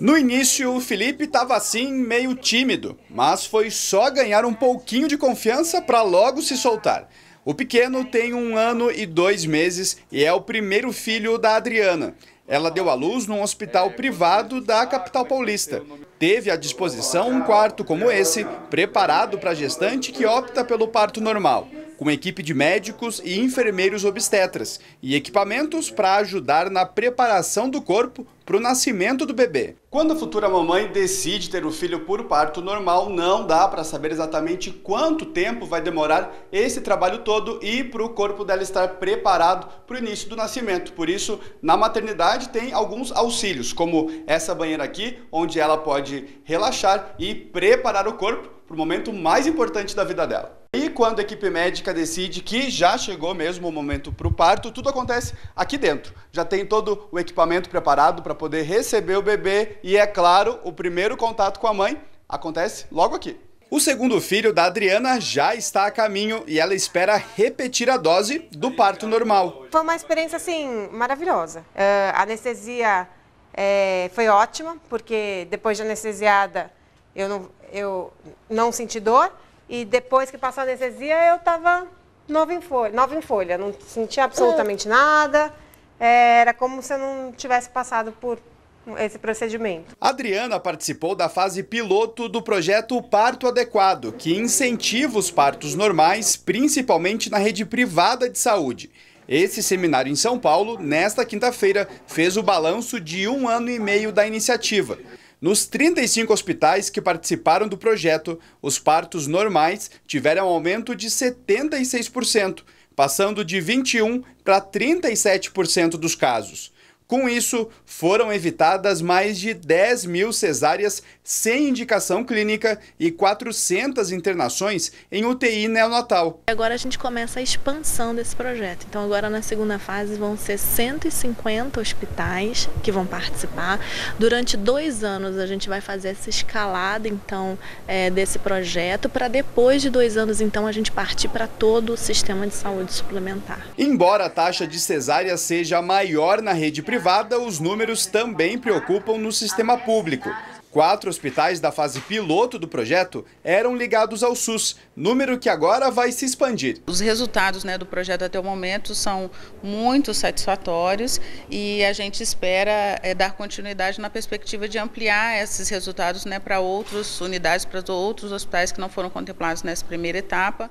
No início, o Felipe estava assim meio tímido, mas foi só ganhar um pouquinho de confiança para logo se soltar. O pequeno tem um ano e dois meses e é o primeiro filho da Adriana. Ela deu à luz num hospital privado da capital paulista. Teve à disposição um quarto como esse, preparado para a gestante que opta pelo parto normal com uma equipe de médicos e enfermeiros obstetras e equipamentos para ajudar na preparação do corpo para o nascimento do bebê. Quando a futura mamãe decide ter o filho por parto normal, não dá para saber exatamente quanto tempo vai demorar esse trabalho todo e para o corpo dela estar preparado para o início do nascimento. Por isso, na maternidade tem alguns auxílios, como essa banheira aqui, onde ela pode relaxar e preparar o corpo para o momento mais importante da vida dela. E quando a equipe médica decide que já chegou mesmo o momento para o parto, tudo acontece aqui dentro. Já tem todo o equipamento preparado para poder receber o bebê e, é claro, o primeiro contato com a mãe acontece logo aqui. O segundo filho da Adriana já está a caminho e ela espera repetir a dose do parto normal. Foi uma experiência, assim, maravilhosa. Uh, a anestesia é, foi ótima, porque depois de anestesiada eu não, eu não senti dor. E depois que passou a anestesia, eu estava nova em folha, nova em folha não sentia absolutamente ah. nada. Era como se eu não tivesse passado por esse procedimento. Adriana participou da fase piloto do projeto Parto Adequado, que incentiva os partos normais, principalmente na rede privada de saúde. Esse seminário em São Paulo, nesta quinta-feira, fez o balanço de um ano e meio da iniciativa. Nos 35 hospitais que participaram do projeto, os partos normais tiveram um aumento de 76%, passando de 21% para 37% dos casos. Com isso, foram evitadas mais de 10 mil cesáreas sem indicação clínica e 400 internações em UTI neonatal. Agora a gente começa a expansão desse projeto. Então agora na segunda fase vão ser 150 hospitais que vão participar. Durante dois anos a gente vai fazer essa escalada então é, desse projeto para depois de dois anos então a gente partir para todo o sistema de saúde suplementar. Embora a taxa de cesárea seja maior na rede privada, privada, os números também preocupam no sistema público. Quatro hospitais da fase piloto do projeto eram ligados ao SUS, número que agora vai se expandir. Os resultados né, do projeto até o momento são muito satisfatórios e a gente espera é, dar continuidade na perspectiva de ampliar esses resultados né, para outras unidades, para outros hospitais que não foram contemplados nessa primeira etapa.